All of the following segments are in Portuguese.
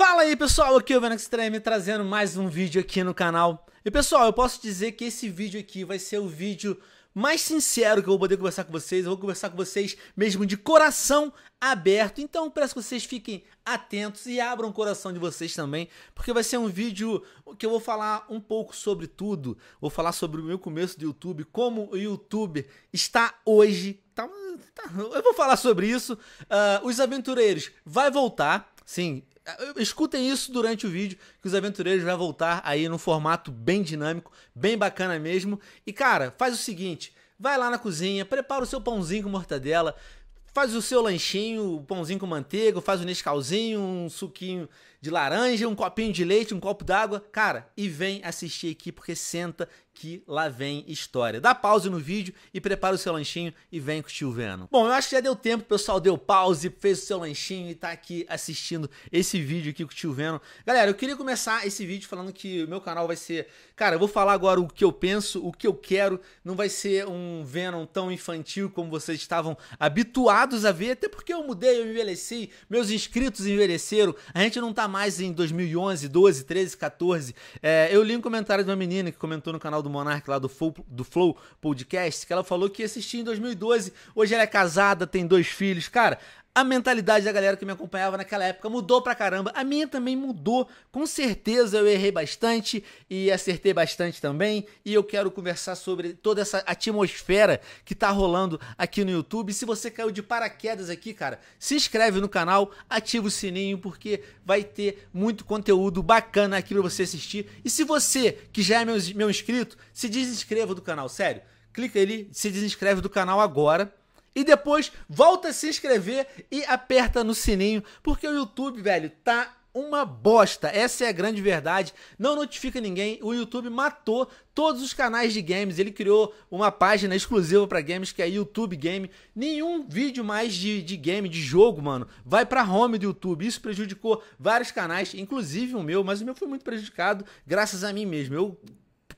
Fala aí pessoal, aqui é o Venex Extreme trazendo mais um vídeo aqui no canal. E pessoal, eu posso dizer que esse vídeo aqui vai ser o vídeo mais sincero que eu vou poder conversar com vocês. Eu vou conversar com vocês mesmo de coração aberto. Então peço que vocês fiquem atentos e abram o coração de vocês também, porque vai ser um vídeo que eu vou falar um pouco sobre tudo. Vou falar sobre o meu começo do YouTube, como o YouTube está hoje. Tá, tá, eu vou falar sobre isso. Uh, os Aventureiros vai voltar. Sim, ah, escutem isso durante o vídeo, que os aventureiros vai voltar aí num formato bem dinâmico, bem bacana mesmo. E cara, faz o seguinte, vai lá na cozinha, prepara o seu pãozinho com mortadela, faz o seu lanchinho, o pãozinho com manteiga, faz um nescauzinho, um suquinho de laranja, um copinho de leite, um copo d'água, cara, e vem assistir aqui porque senta que lá vem história. Dá pause no vídeo e prepara o seu lanchinho e vem com o tio Venom. Bom, eu acho que já deu tempo, pessoal deu pause, fez o seu lanchinho e tá aqui assistindo esse vídeo aqui com o tio Venom. Galera, eu queria começar esse vídeo falando que o meu canal vai ser... Cara, eu vou falar agora o que eu penso, o que eu quero, não vai ser um Venom tão infantil como vocês estavam habituados a ver, até porque eu mudei, eu envelheci, meus inscritos envelheceram, a gente não tá mais em 2011, 12, 13, 14. É, eu li um comentário de uma menina que comentou no canal do do Monark lá do Flow, do Flow Podcast, que ela falou que assistia em 2012. Hoje ela é casada, tem dois filhos. Cara, a mentalidade da galera que me acompanhava naquela época mudou pra caramba. A minha também mudou. Com certeza eu errei bastante e acertei bastante também. E eu quero conversar sobre toda essa atmosfera que tá rolando aqui no YouTube. Se você caiu de paraquedas aqui, cara, se inscreve no canal, ativa o sininho, porque vai ter muito conteúdo bacana aqui pra você assistir. E se você, que já é meu, meu inscrito, se desinscreva do canal, sério. Clica ali, se desinscreve do canal agora e depois volta a se inscrever e aperta no sininho, porque o YouTube, velho, tá uma bosta. Essa é a grande verdade. Não notifica ninguém. O YouTube matou todos os canais de games. Ele criou uma página exclusiva para games que é YouTube Game. Nenhum vídeo mais de, de game, de jogo, mano, vai para home do YouTube. Isso prejudicou vários canais, inclusive o meu, mas o meu foi muito prejudicado graças a mim mesmo. Eu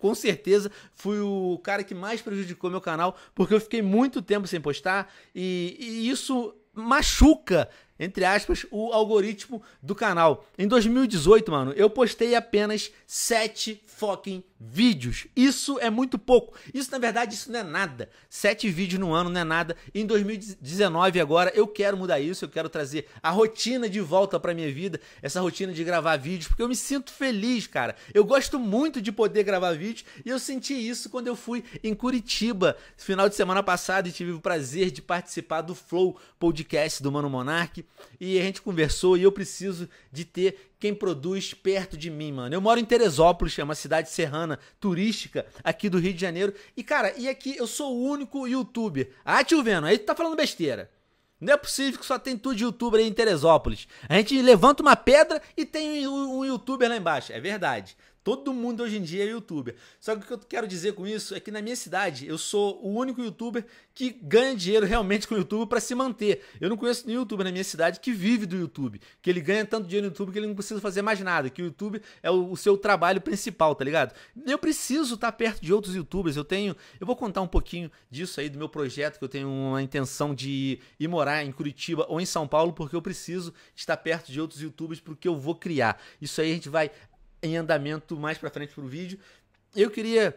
com certeza fui o cara que mais prejudicou meu canal, porque eu fiquei muito tempo sem postar e, e isso machuca entre aspas, o algoritmo do canal. Em 2018, mano, eu postei apenas 7 fucking vídeos. Isso é muito pouco. Isso, na verdade, isso não é nada. 7 vídeos no ano não é nada. Em 2019, agora, eu quero mudar isso. Eu quero trazer a rotina de volta pra minha vida. Essa rotina de gravar vídeos, porque eu me sinto feliz, cara. Eu gosto muito de poder gravar vídeos e eu senti isso quando eu fui em Curitiba, final de semana passada e tive o prazer de participar do Flow Podcast do Mano Monarque e a gente conversou e eu preciso de ter quem produz perto de mim, mano. Eu moro em Teresópolis, é uma cidade serrana turística aqui do Rio de Janeiro. E, cara, e aqui eu sou o único youtuber. Ah, tio Veno, aí tu tá falando besteira. Não é possível que só tem tudo de youtuber aí em Teresópolis. A gente levanta uma pedra e tem um, um youtuber lá embaixo. É verdade. Todo mundo hoje em dia é youtuber. Só que o que eu quero dizer com isso é que na minha cidade eu sou o único youtuber que ganha dinheiro realmente com o YouTube para se manter. Eu não conheço nenhum youtuber na minha cidade que vive do YouTube, que ele ganha tanto dinheiro no YouTube que ele não precisa fazer mais nada, que o YouTube é o, o seu trabalho principal, tá ligado? Eu preciso estar tá perto de outros youtubers. Eu tenho, eu vou contar um pouquinho disso aí do meu projeto que eu tenho uma intenção de ir morar em Curitiba ou em São Paulo porque eu preciso estar perto de outros youtubers porque eu vou criar. Isso aí a gente vai em andamento mais para frente pro vídeo. Eu queria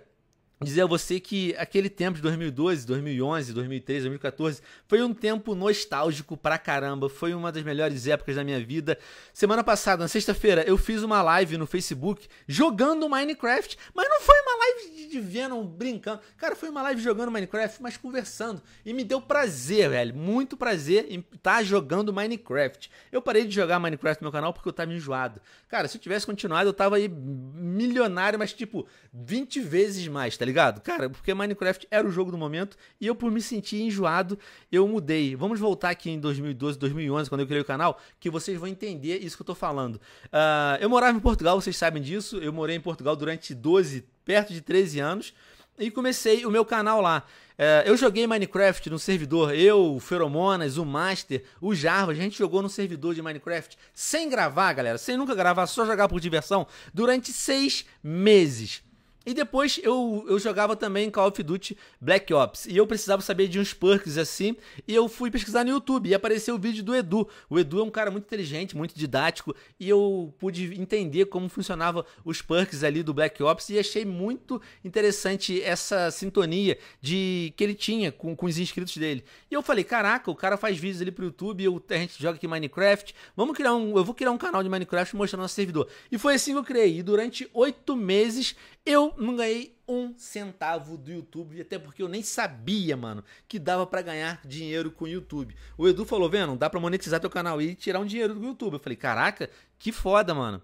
dizer a você que aquele tempo de 2012, 2011, 2013, 2014 foi um tempo nostálgico pra caramba, foi uma das melhores épocas da minha vida. Semana passada, na sexta-feira, eu fiz uma live no Facebook jogando Minecraft, mas não foi uma live de Venom brincando. Cara, foi uma live jogando Minecraft, mas conversando e me deu prazer, velho, muito prazer em estar tá jogando Minecraft. Eu parei de jogar Minecraft no meu canal porque eu tava enjoado. Cara, se eu tivesse continuado, eu tava aí milionário, mas tipo 20 vezes mais, tá tá ligado? Cara, porque Minecraft era o jogo do momento e eu, por me sentir enjoado, eu mudei. Vamos voltar aqui em 2012, 2011, quando eu criei o canal, que vocês vão entender isso que eu tô falando. Uh, eu morava em Portugal, vocês sabem disso. Eu morei em Portugal durante 12, perto de 13 anos e comecei o meu canal lá. É, eu joguei Minecraft no servidor, eu, o Feromonas, o Master, o Jarvis, a gente jogou no servidor de Minecraft sem gravar, galera, sem nunca gravar, só jogar por diversão, durante seis meses. E depois eu, eu jogava também Call of Duty Black Ops. E eu precisava saber de uns perks assim. E eu fui pesquisar no YouTube e apareceu o vídeo do Edu. O Edu é um cara muito inteligente, muito didático. E eu pude entender como funcionava os perks ali do Black Ops. E achei muito interessante essa sintonia de que ele tinha com, com os inscritos dele. E eu falei: caraca, o cara faz vídeos ali pro YouTube. Eu, a gente joga aqui Minecraft. Vamos criar um. Eu vou criar um canal de Minecraft mostrando nosso servidor. E foi assim que eu criei. E durante oito meses eu não ganhei um centavo do YouTube, até porque eu nem sabia, mano, que dava para ganhar dinheiro com o YouTube. O Edu falou, vendo, dá pra monetizar teu canal e tirar um dinheiro do YouTube. Eu falei, caraca, que foda, mano.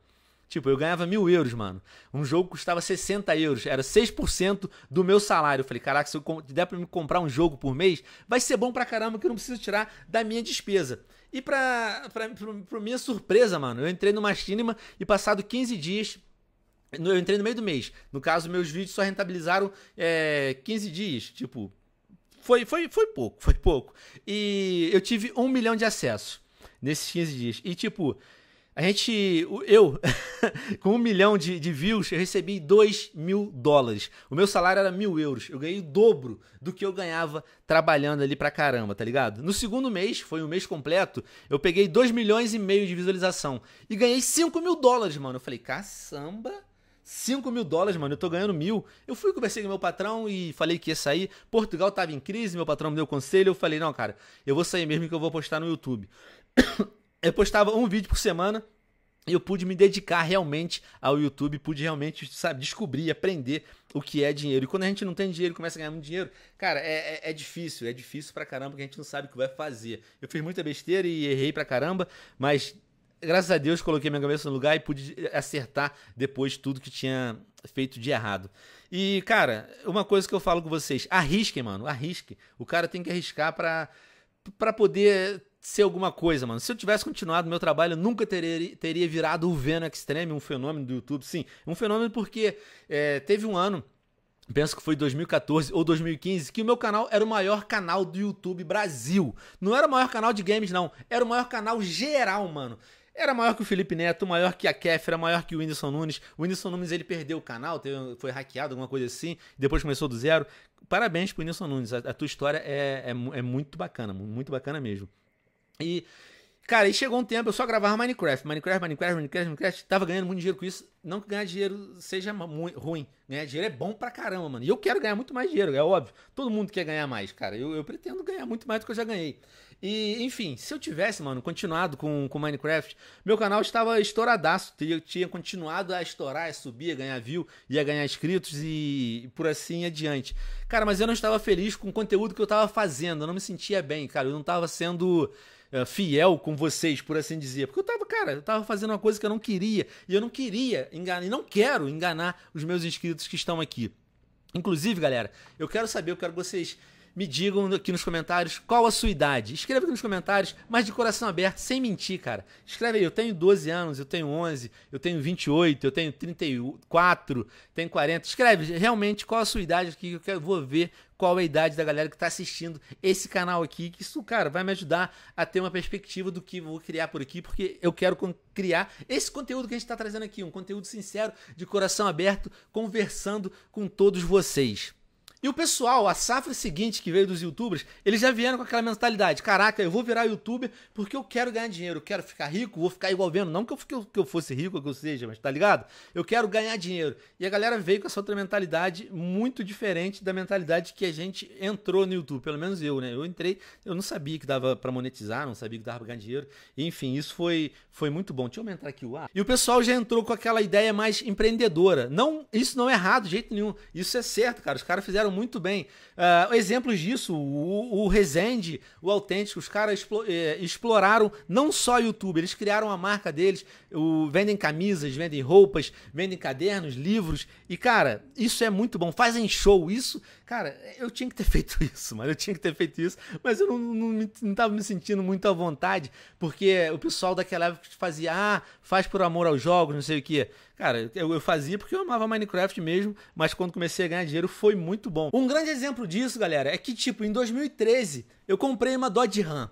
Tipo, eu ganhava mil euros, mano. Um jogo custava 60 euros, era 6% do meu salário. Eu falei, caraca, se eu der pra me comprar um jogo por mês, vai ser bom pra caramba que eu não preciso tirar da minha despesa. E pra, pra, pra, pra minha surpresa, mano, eu entrei numa cinema e passado 15 dias eu entrei no meio do mês. No caso, meus vídeos só rentabilizaram é, 15 dias. Tipo, foi, foi, foi pouco, foi pouco. E eu tive um milhão de acessos nesses 15 dias. E, tipo, a gente. Eu, com um milhão de, de, views, eu recebi 2 mil dólares. O meu salário era mil euros. Eu ganhei o dobro do que eu ganhava trabalhando ali pra caramba, tá ligado? No segundo mês, foi um mês completo, eu peguei 2 milhões e meio de visualização. E ganhei 5 mil dólares, mano. Eu falei, caçamba 5 mil dólares, mano, eu tô ganhando mil. Eu fui, conversei com meu patrão e falei que ia sair. Portugal tava em crise, meu patrão me deu conselho. Eu falei, não, cara, eu vou sair mesmo que eu vou postar no YouTube. eu postava um vídeo por semana e eu pude me dedicar realmente ao YouTube, pude realmente, sabe, descobrir, aprender o que é dinheiro. E quando a gente não tem dinheiro começa a ganhar muito dinheiro, cara, é, é, é, difícil, é difícil pra caramba, porque a gente não sabe o que vai fazer. Eu fiz muita besteira e errei pra caramba, mas graças a Deus, coloquei minha cabeça no lugar e pude acertar depois tudo que tinha feito de errado. E, cara, uma coisa que eu falo com vocês, arrisquem, mano, arrisquem. O cara tem que arriscar para para poder ser alguma coisa, mano. Se eu tivesse continuado meu trabalho, eu nunca teria, teria virado o Venom Extreme, um fenômeno do YouTube. Sim, um fenômeno porque é, teve um ano, penso que foi 2014 ou 2015, que o meu canal era o maior canal do YouTube Brasil. Não era o maior canal de games, não. Era o maior canal geral, mano. Era maior que o Felipe Neto, maior que a Kéfera, maior que o Whindersson Nunes. O Whindersson Nunes ele perdeu o canal, foi hackeado, alguma coisa assim, depois começou do zero. Parabéns pro Whindersson Nunes, a, a tua história é, é, é muito bacana, muito bacana mesmo. E, cara, aí chegou um tempo, eu só gravava Minecraft, Minecraft, Minecraft, Minecraft, Minecraft. Tava ganhando muito dinheiro com isso. Não que ganhar dinheiro seja ruim, ganhar dinheiro é bom pra caramba, mano. E eu quero ganhar muito mais dinheiro, é óbvio. Todo mundo quer ganhar mais, cara. Eu, eu pretendo ganhar muito mais do que eu já ganhei. E, enfim, se eu tivesse, mano, continuado com, com Minecraft, meu canal estava estouradaço. Tinha, tinha continuado a estourar, a subir, a ganhar view, ia ganhar inscritos e, e por assim adiante. Cara, mas eu não estava feliz com o conteúdo que eu estava fazendo. Eu não me sentia bem, cara. Eu não estava sendo eh, fiel com vocês, por assim dizer. Porque eu tava, cara, eu tava fazendo uma coisa que eu não queria. E eu não queria enganar, e não quero enganar os meus inscritos que estão aqui. Inclusive, galera, eu quero saber, eu quero que vocês me digam aqui nos comentários qual a sua idade. Escreva aqui nos comentários, mas de coração aberto, sem mentir, cara. Escreve aí, eu tenho 12 anos, eu tenho 11, eu tenho 28, eu tenho 34, tenho 40. Escreve realmente qual a sua idade aqui, eu quero, vou ver qual é a idade da galera que está assistindo esse canal aqui, que isso, cara, vai me ajudar a ter uma perspectiva do que vou criar por aqui, porque eu quero criar esse conteúdo que a gente está trazendo aqui, um conteúdo sincero, de coração aberto, conversando com todos vocês. E o pessoal, a safra seguinte que veio dos youtubers, eles já vieram com aquela mentalidade: caraca, eu vou virar youtuber porque eu quero ganhar dinheiro, eu quero ficar rico, vou ficar igual vendo. Não que eu, que eu, que eu fosse rico, ou que eu seja, mas tá ligado? Eu quero ganhar dinheiro. E a galera veio com essa outra mentalidade muito diferente da mentalidade que a gente entrou no YouTube, pelo menos eu, né? Eu entrei, eu não sabia que dava para monetizar, não sabia que dava pra ganhar dinheiro. Enfim, isso foi, foi muito bom. Deixa eu aumentar aqui o ar. E o pessoal já entrou com aquela ideia mais empreendedora. Não, isso não é errado de jeito nenhum. Isso é certo, cara. Os caras fizeram muito bem. Uh, exemplos disso, o, o Resende, o Autêntico, os caras explo, eh, exploraram não só o YouTube, eles criaram a marca deles, o, vendem camisas, vendem roupas, vendem cadernos, livros. E, cara, isso é muito bom. Fazem show, isso. Cara, eu tinha que ter feito isso, mano. Eu tinha que ter feito isso, mas eu não, não, me, não tava me sentindo muito à vontade, porque o pessoal daquela época fazia, ah, faz por amor aos jogos, não sei o quê. Cara, eu, eu fazia porque eu amava Minecraft mesmo, mas quando comecei a ganhar dinheiro foi muito bom. Um grande exemplo disso, galera, é que, tipo, em 2013 eu comprei uma Dodge Ram.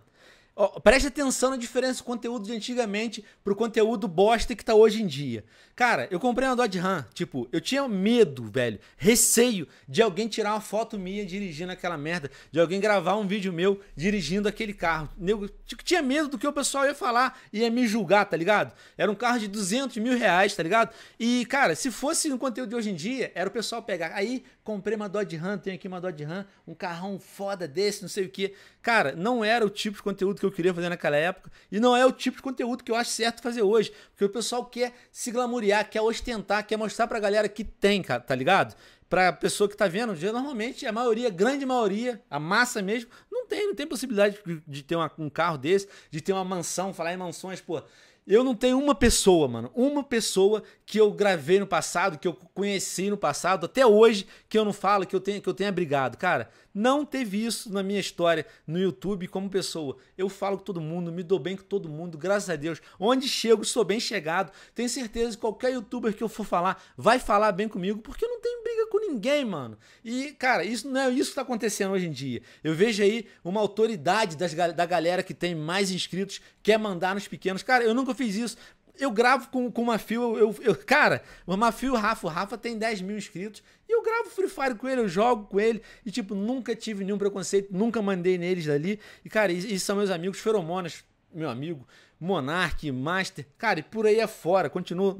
Oh, preste atenção na diferença do conteúdo de antigamente pro conteúdo bosta que tá hoje em dia. Cara, eu comprei uma Dodge Ram. Tipo, eu tinha medo, velho, receio de alguém tirar uma foto minha dirigindo aquela merda, de alguém gravar um vídeo meu dirigindo aquele carro. Eu tipo, tinha medo do que o pessoal ia falar e ia me julgar, tá ligado? Era um carro de 200 mil reais, tá ligado? E, cara, se fosse no conteúdo de hoje em dia, era o pessoal pegar. Aí, comprei uma Dodge Ram, tenho aqui uma Dodge Ram, um carrão foda desse, não sei o que. Cara, não era o tipo de conteúdo que eu queria fazer naquela época e não é o tipo de conteúdo que eu acho certo fazer hoje, porque o pessoal quer se glamourizar que quer ostentar, quer mostrar pra galera que tem, tá ligado? Pra pessoa que tá vendo, normalmente a maioria, a grande maioria, a massa mesmo, não tem, não tem possibilidade de ter uma, um carro desse, de ter uma mansão, falar em mansões, pô. Eu não tenho uma pessoa, mano, uma pessoa que eu gravei no passado, que eu conheci no passado, até hoje, que eu não falo, que eu tenho, que eu tenha brigado. Cara, não teve isso na minha história no YouTube como pessoa. Eu falo com todo mundo, me dou bem com todo mundo, graças a Deus. Onde chego, sou bem chegado. Tenho certeza que qualquer youtuber que eu for falar vai falar bem comigo, porque eu não tenho briga com ninguém, mano. E, cara, isso não é isso que tá acontecendo hoje em dia. Eu vejo aí uma autoridade das, da galera que tem mais inscritos, quer mandar nos pequenos. Cara, eu nunca fiz isso, eu gravo com, com o Mafio, eu, eu, cara, o Mafio o Rafa, o Rafa tem 10 mil inscritos, e eu gravo Free Fire com ele, eu jogo com ele, e tipo, nunca tive nenhum preconceito, nunca mandei neles dali, e cara, e, e são meus amigos, Feromonas, meu amigo, Monark, Master, cara, e por aí é fora, continuo,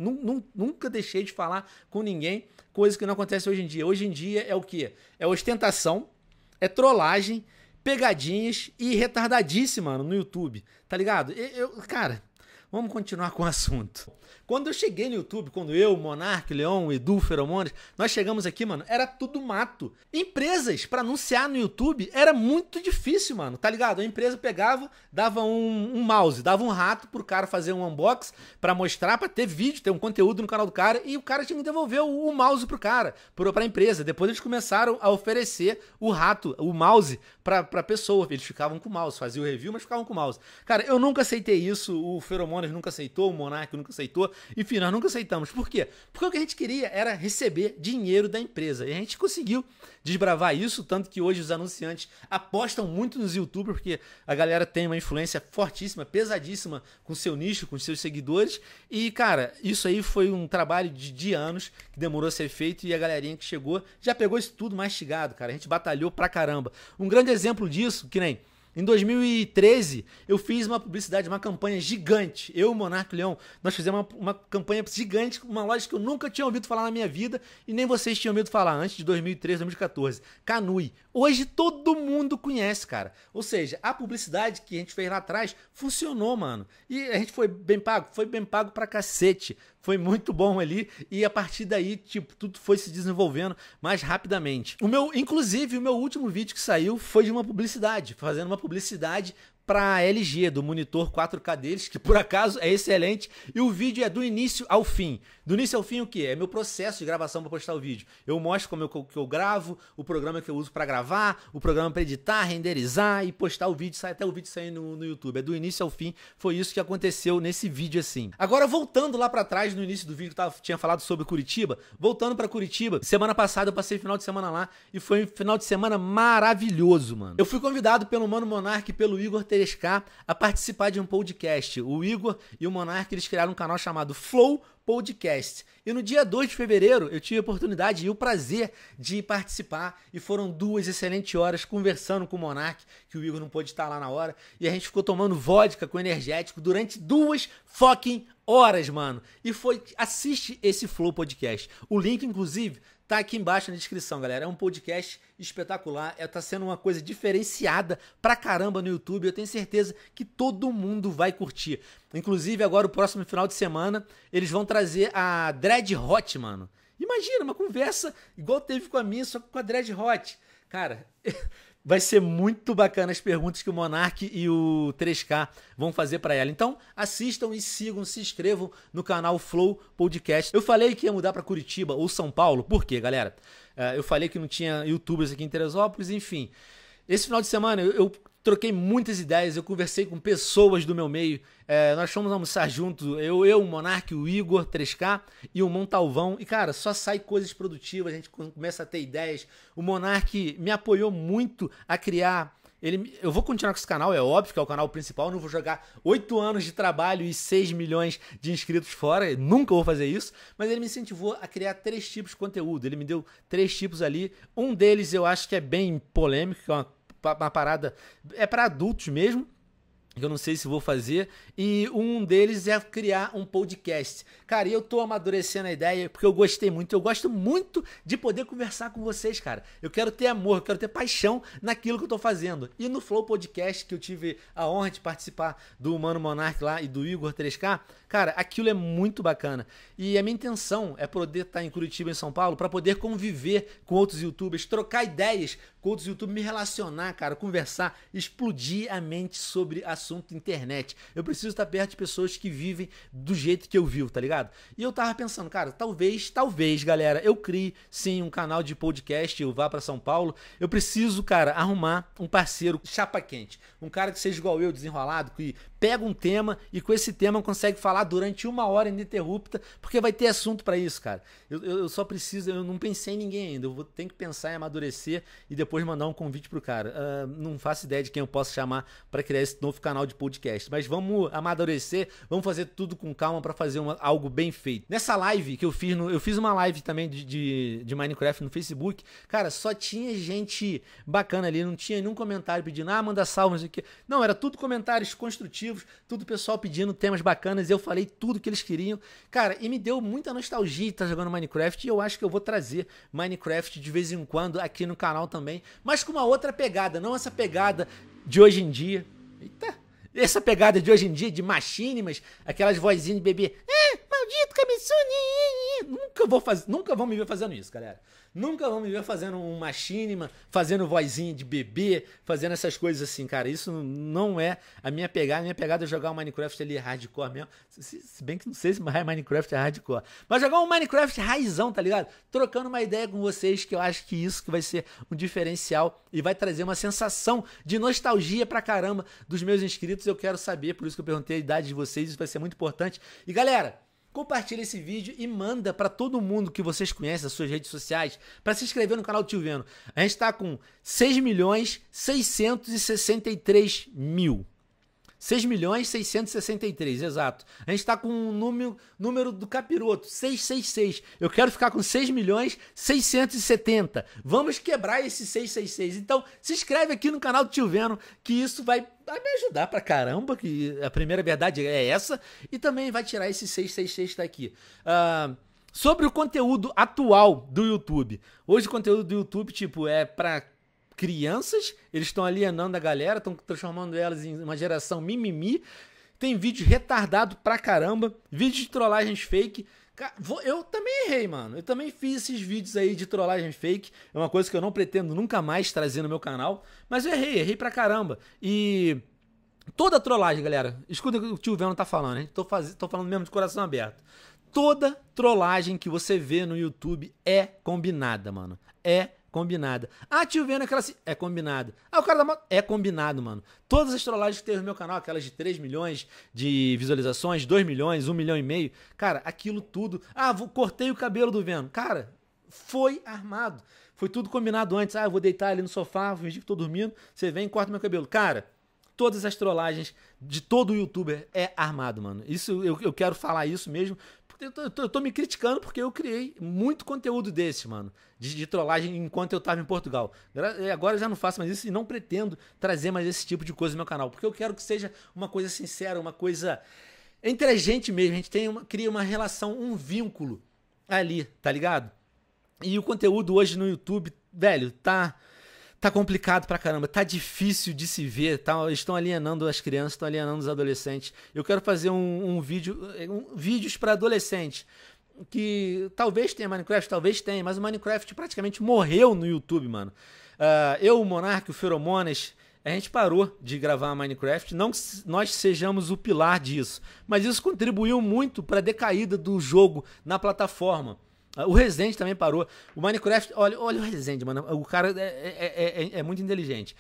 nunca deixei de falar com ninguém, coisa que não acontece hoje em dia. Hoje em dia é o que? É ostentação, é trollagem, pegadinhas e retardadíssima no YouTube, tá ligado? Eu, cara, Vamos continuar com o assunto. Quando eu cheguei no YouTube, quando eu, Monark, Leão Edu, Feromones, nós chegamos aqui, mano, era tudo mato. Empresas para anunciar no YouTube era muito difícil, mano, tá ligado? A empresa pegava, dava um, um mouse, dava um rato pro cara fazer um unbox para mostrar, para ter vídeo, ter um conteúdo no canal do cara e o cara tinha que devolver o, o mouse pro cara, pro, pra empresa. Depois eles começaram a oferecer o rato, o mouse pra, pra pessoa. Eles ficavam com o mouse, faziam o review, mas ficavam com o mouse. Cara, eu nunca aceitei isso, o Feromones Jonas nunca aceitou, o monarca nunca aceitou, enfim, nós nunca aceitamos. Por quê? Porque o que a gente queria era receber dinheiro da empresa. E a gente conseguiu desbravar isso, tanto que hoje os anunciantes apostam muito nos youtubers, porque a galera tem uma influência fortíssima, pesadíssima com seu nicho, com seus seguidores. E, cara, isso aí foi um trabalho de, de anos que demorou a ser feito e a galerinha que chegou já pegou isso tudo mastigado, cara. A gente batalhou pra caramba. Um grande exemplo disso, que nem em 2013, eu fiz uma publicidade, uma campanha gigante. Eu, Monarco Leão, nós fizemos uma, uma campanha gigante, uma loja que eu nunca tinha ouvido falar na minha vida e nem vocês tinham ouvido falar antes de 2013, 2014. Canui. Hoje todo mundo conhece, cara. Ou seja, a publicidade que a gente fez lá atrás funcionou, mano. E a gente foi bem pago? Foi bem pago pra cacete foi muito bom ali e a partir daí, tipo, tudo foi se desenvolvendo mais rapidamente. O meu, inclusive, o meu último vídeo que saiu foi de uma publicidade, fazendo uma publicidade para LG, do monitor 4K deles, que por acaso é excelente, e o vídeo é do início ao fim. Do início ao fim o que? É meu processo de gravação para postar o vídeo. Eu mostro como eu, que eu gravo, o programa que eu uso para gravar, o programa para editar, renderizar e postar o vídeo, sai até o vídeo sair no, no, YouTube. É do início ao fim, foi isso que aconteceu nesse vídeo assim. Agora voltando lá para trás no início do vídeo, eu tinha falado sobre Curitiba, voltando para Curitiba, semana passada eu passei final de semana lá e foi um final de semana maravilhoso, mano. Eu fui convidado pelo Mano Monarque e pelo Igor T a participar de um podcast. O Igor e o Monark eles criaram um canal chamado Flow Podcast. E no dia 2 de fevereiro eu tive a oportunidade e o prazer de participar e foram duas excelentes horas conversando com o Monark, que o Igor não pôde estar lá na hora, e a gente ficou tomando vodka com energético durante duas fucking horas, mano. E foi assiste esse Flow Podcast. O link inclusive tá aqui embaixo na descrição, galera. É um podcast espetacular, é, tá sendo uma coisa diferenciada pra caramba no YouTube. Eu tenho certeza que todo mundo vai curtir. Inclusive, agora o próximo final de semana, eles vão trazer a Dread Hot, mano. Imagina uma conversa igual teve com a minha, só com a Dread Hot. Cara, Vai ser muito bacana as perguntas que o Monark e o 3K vão fazer para ela. Então, assistam e sigam, se inscrevam no canal Flow Podcast. Eu falei que ia mudar para Curitiba ou São Paulo, por quê, galera? É, eu falei que não tinha youtubers aqui em Teresópolis, enfim. Esse final de semana eu, eu troquei muitas ideias, eu conversei com pessoas do meu meio. É, nós fomos almoçar junto, eu, eu, o Monark, o Igor 3K e o Montalvão. E, cara, só sai coisas produtivas, a gente começa a ter ideias. O Monark me apoiou muito a criar. Ele, eu vou continuar com esse canal, é óbvio que é o canal principal. Não vou jogar 8 anos de trabalho e 6 milhões de inscritos fora, nunca vou fazer isso. Mas ele me incentivou a criar três tipos de conteúdo. Ele me deu três tipos ali. Um deles eu acho que é bem polêmico, que é uma uma parada. É para adultos mesmo que eu não sei se vou fazer, e um deles é criar um podcast. Cara, eu tô amadurecendo a ideia porque eu gostei muito, eu gosto muito de poder conversar com vocês, cara. Eu quero ter amor, eu quero ter paixão naquilo que eu tô fazendo. E no Flow Podcast, que eu tive a honra de participar do Mano Monark lá e do Igor 3K, cara, aquilo é muito bacana. E a minha intenção é poder estar tá em Curitiba, em São Paulo, para poder conviver com outros youtubers, trocar ideias, Cultos do YouTube, me relacionar, cara, conversar, explodir a mente sobre assunto internet. Eu preciso estar perto de pessoas que vivem do jeito que eu vivo, tá ligado? E eu tava pensando, cara, talvez, talvez, galera, eu crie sim um canal de podcast, eu vá para São Paulo. Eu preciso, cara, arrumar um parceiro chapa quente, um cara que seja igual eu, desenrolado, que pega um tema e com esse tema consegue falar durante uma hora ininterrupta, porque vai ter assunto para isso, cara. Eu, eu, eu, só preciso, eu não pensei em ninguém ainda, eu vou ter que pensar em amadurecer e depois depois mandar um convite pro cara. Uh, não faço ideia de quem eu posso chamar para criar esse novo canal de podcast. Mas vamos amadurecer, vamos fazer tudo com calma para fazer uma, algo bem feito. Nessa live que eu fiz, no, eu fiz uma live também de, de, de, Minecraft no Facebook. Cara, só tinha gente bacana ali, não tinha nenhum comentário pedindo, ah, manda salvas aqui Não, era tudo comentários construtivos, tudo pessoal pedindo temas bacanas. Eu falei tudo que eles queriam. Cara, e me deu muita nostalgia estar tá jogando Minecraft. E eu acho que eu vou trazer Minecraft de vez em quando aqui no canal também também, mas com uma outra pegada, não essa pegada de hoje em dia. Eita! Essa pegada de hoje em dia, de machinimas, aquelas vozinhas de bebê. Ah, maldito cabeçudo! nunca vou fazer, nunca vão me ver fazendo isso, galera. Nunca vão me ver fazendo um machinima, fazendo vozinha de bebê, fazendo essas coisas assim, cara. Isso não é a minha pegada. A minha pegada é jogar o um Minecraft ali hardcore mesmo. Se, se, bem que não sei se Minecraft é hardcore. Mas jogar um Minecraft raizão, tá ligado? Trocando uma ideia com vocês, que eu acho que isso que vai ser um diferencial e vai trazer uma sensação de nostalgia pra caramba dos meus inscritos. Eu quero saber, por isso que eu perguntei a idade de vocês, isso vai ser muito importante. E galera, compartilha esse vídeo e manda para todo mundo que vocês conhecem, as suas redes sociais, para se inscrever no canal do Tio Vendo. A gente está com 6 milhões 663 mil. 6 milhões 663, exato. A gente está com o um número, número do capiroto, 666. Eu quero ficar com 6 milhões 670. Vamos quebrar esse 666. Então, se inscreve aqui no canal do Tio Veno, que isso vai, vai me ajudar pra caramba, que a primeira verdade é essa. E também vai tirar esse 666 tá aqui. Uh, sobre o conteúdo atual do YouTube. Hoje o conteúdo do YouTube, tipo, é para crianças, eles estão alienando a galera, estão transformando elas em uma geração mimimi. Tem vídeo retardado pra caramba, vídeo de trollagens fake. Eu também errei, mano. Eu também fiz esses vídeos aí de trollagem fake. É uma coisa que eu não pretendo nunca mais trazer no meu canal. Mas eu errei, errei pra caramba. E toda trollagem, galera. Escuta o que o tio Venom tá falando, hein? Tô, faz... Tô falando mesmo de coração aberto. Toda trollagem que você vê no YouTube é combinada, mano. É Combinada. Ah, tio Vendo, aquela. É combinado. Ah, o cara da moto. É combinado, mano. Todas as trollagens que teve no meu canal, aquelas de 3 milhões de visualizações, 2 milhões, 1 milhão e meio. Cara, aquilo tudo. Ah, vou... cortei o cabelo do Vendo. Cara, foi armado. Foi tudo combinado antes. Ah, eu vou deitar ali no sofá, vou fingir que tô dormindo. Você vem e corta meu cabelo. Cara, todas as trollagens de todo youtuber é armado, mano. Isso eu, eu quero falar isso mesmo. Eu tô, eu, tô, eu tô, me criticando porque eu criei muito conteúdo desse, mano. De, de trollagem enquanto eu tava em Portugal. Eh, agora eu já não faço mais isso e não pretendo trazer mais esse tipo de coisa no meu canal. Porque eu quero que seja uma coisa sincera, uma coisa entre a gente mesmo. A gente tem uma, cria uma relação, um vínculo ali, tá ligado? E o conteúdo hoje no YouTube, velho, tá tá complicado pra caramba, tá difícil de se ver, tá? estão alienando as crianças, estão alienando os adolescentes. Eu quero fazer um, um vídeo, eh, um, vídeos para adolescentes. Que talvez tenha Minecraft, talvez tenha, mas o Minecraft praticamente morreu no YouTube, mano. Uh, eu, o Monark, o Feromonas, a gente parou de gravar Minecraft. Não que nós sejamos o pilar disso, mas isso contribuiu muito para a decaída do jogo na plataforma. O Resident também parou. O Minecraft, olha, olha o Resident, mano. O cara é, é, é, é muito inteligente.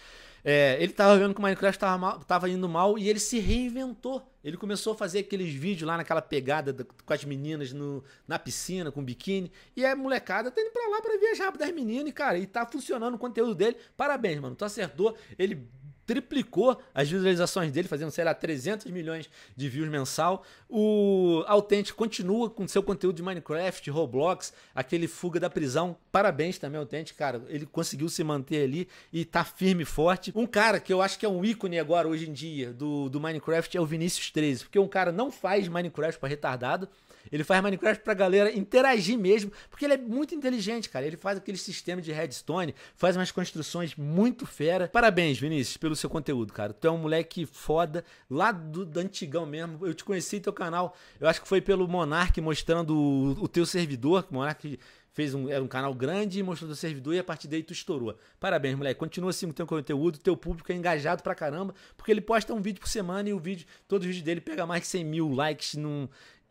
ele tava vendo que o Minecraft tava, mal, tava, indo mal e ele se reinventou. Ele começou a fazer aqueles vídeos lá naquela pegada com as meninas no, na piscina, com biquíni. E a molecada tá indo pra lá pra viajar das meninas, e, cara. E tá funcionando o conteúdo dele. Parabéns, mano. Tu acertou. Ele triplicou as visualizações dele, fazendo, sei lá, 300 milhões de views mensal. O Authentic continua com seu conteúdo de Minecraft, Roblox, aquele fuga da prisão. Parabéns também, Authentic, cara. Ele conseguiu se manter ali e tá firme e forte. Um cara que eu acho que é um ícone agora, hoje em dia, do, do Minecraft é o Vinícius 13, porque um cara não faz Minecraft para retardado, ele faz Minecraft pra galera interagir mesmo, porque ele é muito inteligente, cara. Ele faz aquele sistema de redstone, faz umas construções muito fera. Parabéns, Vinícius, pelo seu conteúdo, cara. Tu é um moleque foda, lá do, do antigão mesmo. Eu te conheci teu canal, eu acho que foi pelo Monark mostrando o, o teu servidor, que o Monark fez um, era um canal grande, mostrou teu servidor e a partir daí tu estourou. Parabéns, moleque. Continua assim com teu conteúdo, teu público é engajado pra caramba, porque ele posta um vídeo por semana e o vídeo, todo vídeo dele pega mais de 100 mil likes num,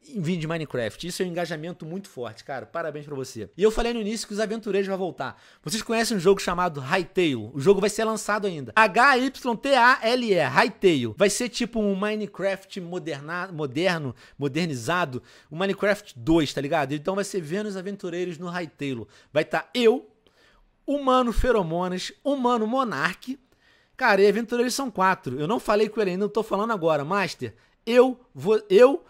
em vídeo de Minecraft. Isso é um engajamento muito forte, cara. Parabéns para você. E eu falei no início que os aventureiros vão voltar. Vocês conhecem um jogo chamado Hytale? O jogo vai ser lançado ainda. H-Y-T-A-L-E, Hytale. Vai ser tipo um Minecraft moderna, moderno, modernizado. O um Minecraft 2, tá ligado? Então vai ser vendo os aventureiros no Hytale. Vai estar tá eu, Humano Feromonas, Humano Monarque. Cara, e aventureiros são quatro. Eu não falei com ele ainda, eu tô falando agora. Master, eu, vou, eu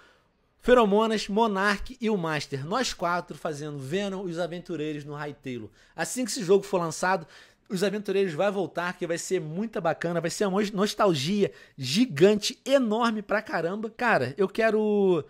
Feromonas, Monarch e o Master. Nós quatro fazendo Venom e os Aventureiros no Hightail. Assim que esse jogo for lançado, os Aventureiros vai voltar, que vai ser muito bacana, vai ser uma nostalgia gigante, enorme pra caramba. Cara, eu quero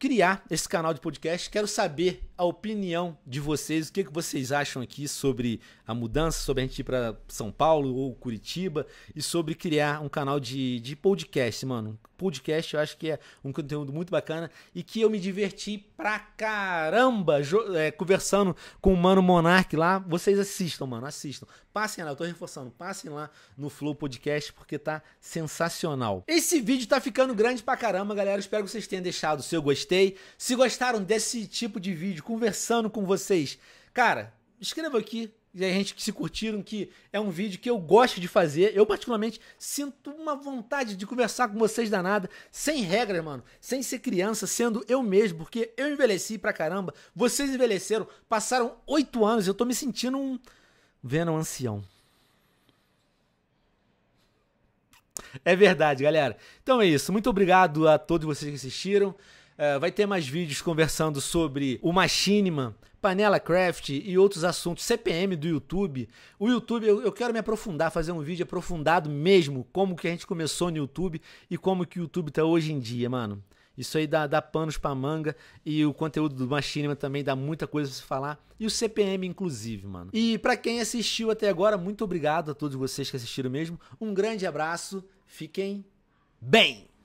criar esse canal de podcast, quero saber a opinião de vocês, o que, que vocês acham aqui sobre a mudança, sobre a gente ir para São Paulo ou Curitiba e sobre criar um canal de, de podcast, mano. Podcast eu acho que é um conteúdo muito bacana e que eu me diverti pra caramba é, conversando com o Mano Monark lá. Vocês assistam, mano, assistam. Passem lá, eu tô reforçando, passem lá no Flow Podcast porque tá sensacional. Esse vídeo tá ficando grande pra caramba, galera. Espero que vocês tenham deixado o seu gostei. Se gostaram desse tipo de vídeo, conversando com vocês. Cara, escreva aqui a gente que se curtiram, que é um vídeo que eu gosto de fazer. Eu, particularmente, sinto uma vontade de conversar com vocês danada, sem regra, mano. Sem ser criança, sendo eu mesmo, porque eu envelheci pra caramba. Vocês envelheceram, passaram oito anos, eu tô me sentindo um. Vendo um ancião. É verdade, galera. Então é isso. Muito obrigado a todos vocês que assistiram. Eh, vai ter mais vídeos conversando sobre o Machinima, Panela Craft e outros assuntos, CPM do YouTube. O YouTube, eu, eu, quero me aprofundar, fazer um vídeo aprofundado mesmo, como que a gente começou no YouTube e como que o YouTube tá hoje em dia, mano. Isso aí dá, dá panos pra manga e o conteúdo do Machinima também dá muita coisa pra se falar. E o CPM, inclusive, mano. E para quem assistiu até agora, muito obrigado a todos vocês que assistiram mesmo. Um grande abraço, fiquem bem!